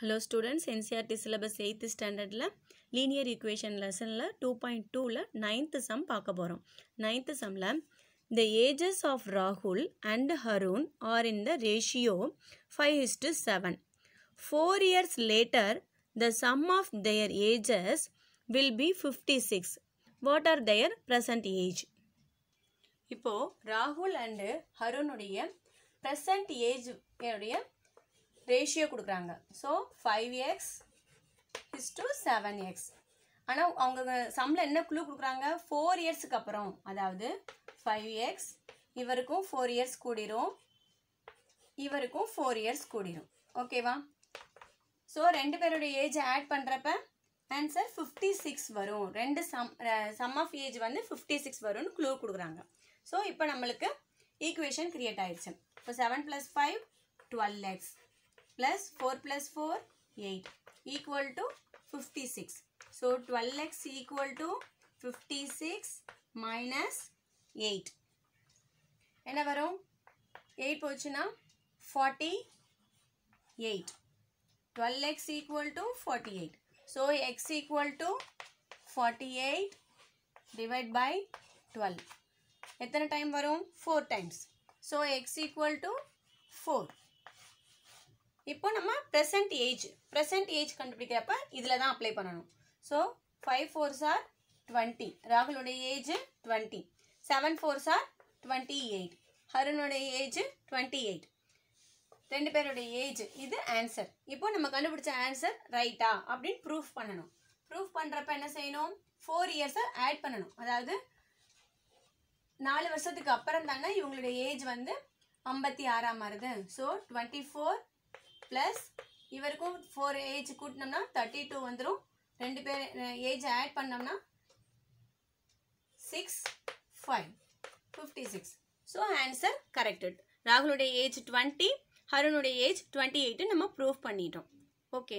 Hello students NCERT syllabus eighth ஸ்டாண்டர்டில் linear equation லெசனில் two point டூவில் நைன்த்து சம் பார்க்க போகிறோம் நைன்த்து சம்மில் த ஏஜஸ் ஆஃப் ராகுல் and Harun are in the ratio five is to seven four years later the sum of their ages will be fifty six what are their present age இப்போது ராகுல் and ஹருணுடைய present age என்னுடைய ratio கொடுக்குறாங்க so five x is to seven x ஆனால் அவங்க சம்மில் என்ன குழு கொடுக்குறாங்க ஃபோர் இயர்ஸுக்கு அப்புறம் அதாவது ஃபைவ் எக்ஸ் இவருக்கும் ஃபோர் இயர்ஸ் கூடிரும் இவருக்கும் ஃபோர் இயர்ஸ் கூடிரும் ஓகேவா ஸோ ரெண்டு பேருடைய ஏஜ் ஆட் பண்ணுறப்ப ஆன்சர் ஃபிஃப்டி சிக்ஸ் வரும் ரெண்டு சம் சம் ஆஃப் ஏஜ் வந்து ஃபிஃப்டி சிக்ஸ் வரும்னு க்ளூ கொடுக்குறாங்க ஸோ இப்போ நம்மளுக்கு ஈக்குவேஷன் க்ரியேட் ஆயிடுச்சு இப்போ seven plus five twelve x plus four plus four eight equal to fifty six so twelve x equal to fifty six minus eight एना वो eight पोचना forty eight twelve x equal to forty eight so x equal to forty eight divide by twelve इतने time वो four times so x equal to four இப்போ நம்ம present age present age கண்டுபிடிக்கிறப்ப இதில் தான் apply பண்ணணும் so five fours are twenty ராகுலுடைய age twenty seven fours are twenty eight ஹருனுடைய ஏஜ் டுவெண்ட்டி எயிட் ரெண்டு பேருடைய ஏஜ் இது ஆன்சர் இப்போ நம்ம கண்டுபிடிச்ச ஆன்சர் ரைட்டா அப்படின்னு ப்ரூஃப் பண்ணணும் ப்ரூஃப் பண்ணுறப்ப என்ன செய்யணும் ஃபோர் இயர்ஸை ஆட் பண்ணணும் அதாவது நாலு வருஷத்துக்கு அப்புறம் தாங்க இவங்களுடைய ஏஜ் வந்து ஐம்பத்தி ஆறாம் வருது ஸோ டுவெண்ட்டி ஃபோர் ப்ளஸ் இவருக்கும் ஃபோர் ஏஜ் கூட்டினோம்னா தேர்ட்டி டூ வந்துடும் ரெண்டு பேர் ஏஜ் ஆட் பண்ணோம்னா six five fifty six so answer corrected ராகுலுடைய ஏஜ் டுவெண்ட்டி ஹருனுடைய ஏஜ் டுவெண்ட்டி எயிட்டு நம்ம ப்ரூவ் பண்ணிட்டோம் ஓகே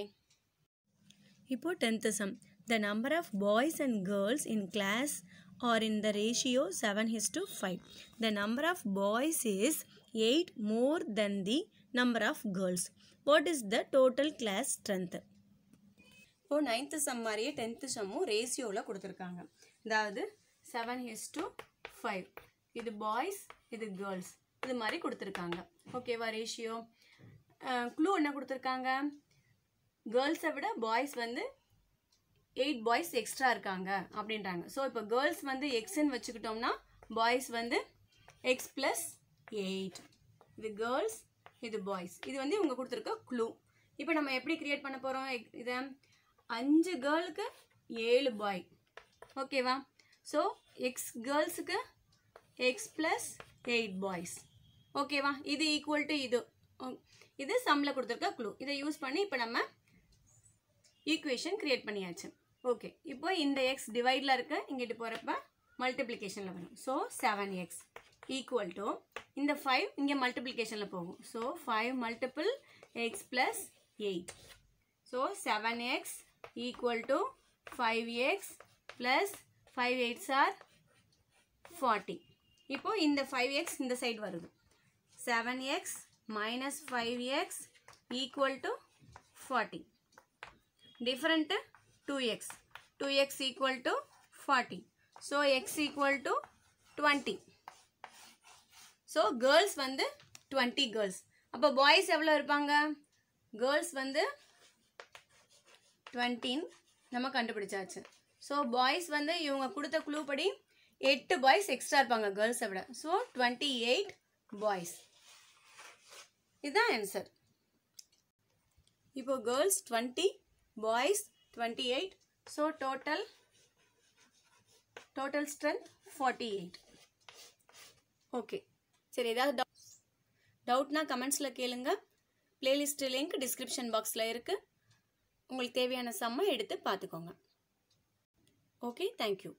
இப்போது tenth sum the number of boys and girls in class are in the ratio seven is to five the number of boys is eight more than the number of girls What is the total class strength இப்போ ninth sum மாதிரியே tenth சம்மும் ரேஷியோவில் கொடுத்துருக்காங்க அதாவது seven is to five இது boys இது girls இது மாதிரி கொடுத்துருக்காங்க ஓகேவா ரேஷியோ க்ளூ என்ன கொடுத்துருக்காங்க கேர்ள்ஸை விட பாய்ஸ் வந்து எயிட் பாய்ஸ் எக்ஸ்ட்ரா இருக்காங்க அப்படின்றாங்க ஸோ இப்போ கேர்ள்ஸ் வந்து எக்ஸ்ன்னு வச்சுக்கிட்டோம்னா பாய்ஸ் வந்து எக்ஸ் ப்ளஸ் எயிட் இது கேர்ள்ஸ் இது பாய்ஸ் இது வந்து இவங்க கொடுத்துருக்க க்ளூ இப்போ நம்ம எப்படி க்ரியேட் பண்ண போகிறோம் இதை அஞ்சு கேர்ளுக்கு ஏழு பாய் ஓகேவா ஸோ எக்ஸ் கேர்ள்ஸுக்கு எக்ஸ் ப்ளஸ் எயிட் பாய்ஸ் ஓகேவா இது ஈக்குவல் டு இது இது சம்மில் கொடுத்துருக்க க்ளூ இதை யூஸ் பண்ணி இப்போ நம்ம ஈக்குவேஷன் க்ரியேட் பண்ணியாச்சு ஓகே இப்போ இந்த எக்ஸ் டிவைடில் இருக்க இங்கிட்டு போகிறப்ப மல்டிப்ளிகேஷனில் வரும் so seven x equal to இந்த ஃபைவ் இங்கே மல்டிப்ளிகேஷனில் போகும் so five multiple x plus eight so seven x equal to five x plus five eights are forty இப்போது இந்த ஃபைவ் எக்ஸ் இந்த சைடு வருது seven x minus five x equal to forty different 2x. 2x equal to 40. So, x equal to 20. So, girls வந்து 20 girls. அப்போ boys எவ்வளவு இருப்பாங்க? girls வந்து 20 நம்ம கண்டுபிடிச்சாச்சு so boys வந்து இவுங்க குடுத்த குளுப்படி 8 boys extra இருப்பாங்க girls விட so 28 boys இதான் answer இப்போ girls 20 boys 28 28. So total, total strength 48. Okay சரி ஏதாவது டவுட்னா கமெண்ட்ஸில் கேளுங்க பிளேலிஸ்ட் லிங்க் டிஸ்கிரிப்ஷன் பாக்ஸில் இருக்குது உங்களுக்கு தேவையான சம்மை எடுத்து பார்த்துக்கோங்க ஓகே you